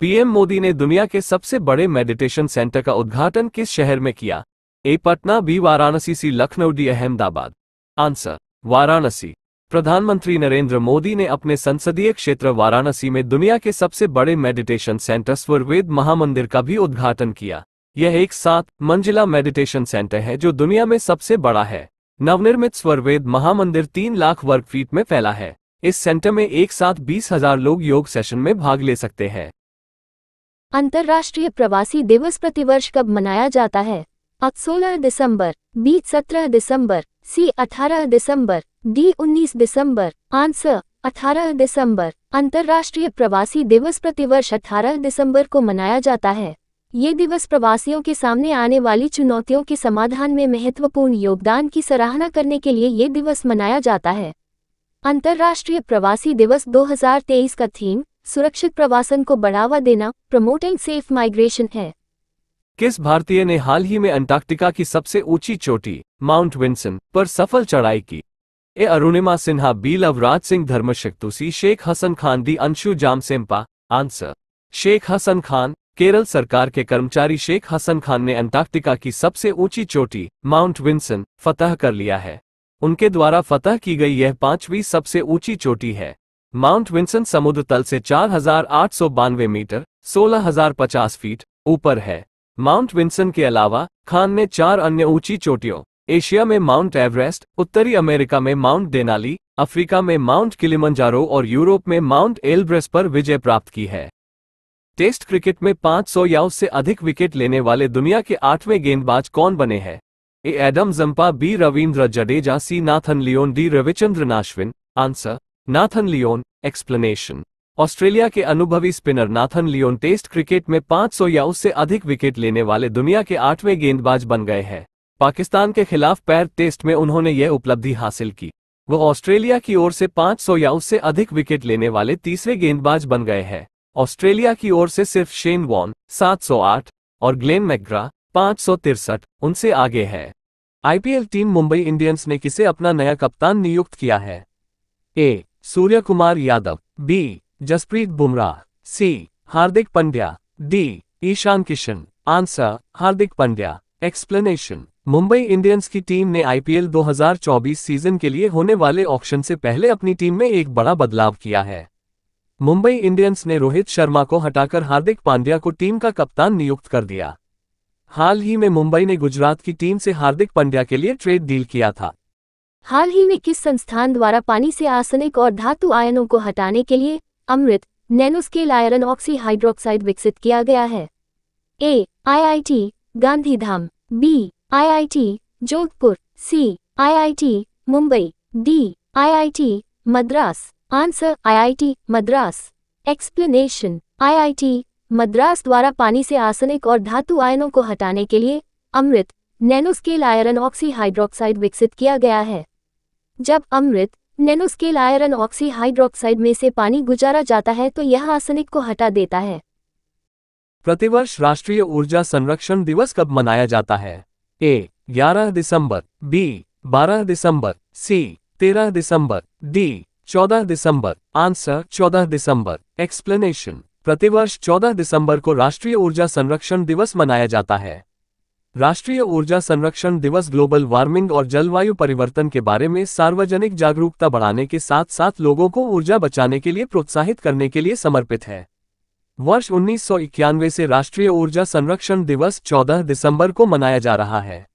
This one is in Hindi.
पीएम मोदी ने दुनिया के सबसे बड़े मेडिटेशन सेंटर का उद्घाटन किस शहर में किया A Patna B Varanasi C Lucknow D Ahmedabad answer Varanasi प्रधानमंत्री नरेंद्र मोदी ने अपने संसदीय क्षेत्र वाराणसी में दुनिया के सबसे बड़े मेडिटेशन सेंटर स्वरवेद महामंदिर का भी उद्घाटन किया यह एक सात मंजिला मेडिटेशन सेंटर है जो दुनिया में सबसे बड़ा है नवनिर्मित स्वरवेद महामंदिर तीन लाख वर्ग फीट में फैला है इस सेंटर में एक साथ बीस हजार लोग योग सेशन में भाग ले सकते हैं अंतर्राष्ट्रीय प्रवासी दिवस प्रतिवर्ष कब मनाया जाता है अब सोलह दिसंबर बी सत्रह दिसंबर सी अठारह दिसंबर डी उन्नीस दिसंबर आंसर अठारह दिसंबर अंतर्राष्ट्रीय प्रवासी दिवस प्रतिवर्ष अठारह दिसंबर को मनाया जाता है ये दिवस प्रवासियों के सामने आने वाली चुनौतियों के समाधान में महत्वपूर्ण योगदान की सराहना करने के लिए ये दिवस मनाया जाता है अंतर्राष्ट्रीय प्रवासी दिवस 2023 का थीम सुरक्षित प्रवासन को बढ़ावा देना प्रमोटिंग सेफ माइग्रेशन है किस भारतीय ने हाल ही में अंटार्कटिका की सबसे ऊंची चोटी माउंट विंसन पर सफल चढ़ाई की ए अरुणिमा सिन्हा बी लवराज सिंह धर्मशक्तुसी Sheikh Hasan Khan D Anshu Jamsenpa answer Sheikh Hasan Khan Kerala सरकार के कर्मचारी शेख हसन खान ने अंटार्कटिका की सबसे ऊंची चोटी माउंट विंसन फतह कर लिया है उनके द्वारा फतह की गई यह पांचवी सबसे ऊंची चोटी है माउंट विंसन समुद्र तल से चार मीटर पचास फीट ऊपर है माउंट विंसन के अलावा खान ने चार अन्य ऊंची चोटियों एशिया में माउंट एवरेस्ट उत्तरी अमेरिका में माउंट डेनाली अफ्रीका में माउंट किलिमंजारो और यूरोप में माउंट एल्ब्रेस पर विजय प्राप्त की है टेस्ट क्रिकेट में 500 या उससे अधिक विकेट लेने वाले दुनिया के आठवें गेंदबाज कौन बने हैं A Adam Zampa B Ravindra Jadeja C Nathan Lyon D Ravichandran Ashwin answer Nathan Lyon explanation Australia के अनुभवी spinner Nathan Lyon test cricket में 500 या उससे अधिक विकेट लेने वाले दुनिया के आठवें गेंदबाज बन गए हैं पाकिस्तान के खिलाफ पैर टेस्ट में उन्होंने यह उपलब्धि हासिल की वो ऑस्ट्रेलिया की ओर से 500 या उससे अधिक विकेट लेने वाले तीसरे गेंदबाज बन गए हैं ऑस्ट्रेलिया की ओर से सिर्फ शेन वॉन 708 और ग्लेन मैग्रा पाँच उनसे आगे है आईपीएल टीम मुंबई इंडियंस ने किसे अपना नया कप्तान नियुक्त किया है A Suryakumar Yadav B Jasprit Bumrah C Hardik Pandya D Ishan Kishan answer Hardik Pandya explanation Mumbai Indians की टीम ने आईपीएल 2024 सीजन के लिए होने वाले ऑक्शन से पहले अपनी टीम में एक बड़ा बदलाव किया है मुंबई इंडियंस ने रोहित शर्मा को हटाकर हार्दिक पांड्या को टीम का कप्तान नियुक्त कर दिया हाल ही में मुंबई ने गुजरात की टीम से हार्दिक पांड्या के लिए ट्रेड डील किया था हाल ही में किस संस्थान द्वारा पानी से आसनिक और धातु आयनों को हटाने के लिए Amrit nanoscale iron oxy hydroxide विकसित किया गया है A IIT Gandhidham B IIT Jodhpur C IIT Mumbai D IIT Madras answer IIT Madras explanation IIT Madras द्वारा पानी से आसनिक और धातु आयनों को हटाने के लिए Amrit nanoscale iron oxy hydroxide विकसित किया गया है जब Amrit nanoscale iron oxy hydroxide में से पानी गुजारा जाता है तो यह आसनिक को हटा देता है प्रतिवर्ष राष्ट्रीय ऊर्जा संरक्षण दिवस कब मनाया जाता है ए 11 दिसंबर बी 12 दिसंबर सी 13 दिसंबर डी 14 दिसंबर आंसर 14 दिसंबर एक्सप्लेनेशन प्रतिवर्ष 14 दिसंबर को राष्ट्रीय ऊर्जा संरक्षण दिवस मनाया जाता है राष्ट्रीय ऊर्जा संरक्षण दिवस ग्लोबल वार्मिंग और जलवायु परिवर्तन के बारे में सार्वजनिक जागरूकता बढ़ाने के साथ साथ लोगों को ऊर्जा बचाने के लिए प्रोत्साहित करने के लिए समर्पित है वर्ष उन्नीस से राष्ट्रीय ऊर्जा संरक्षण दिवस 14 दिसंबर को मनाया जा रहा है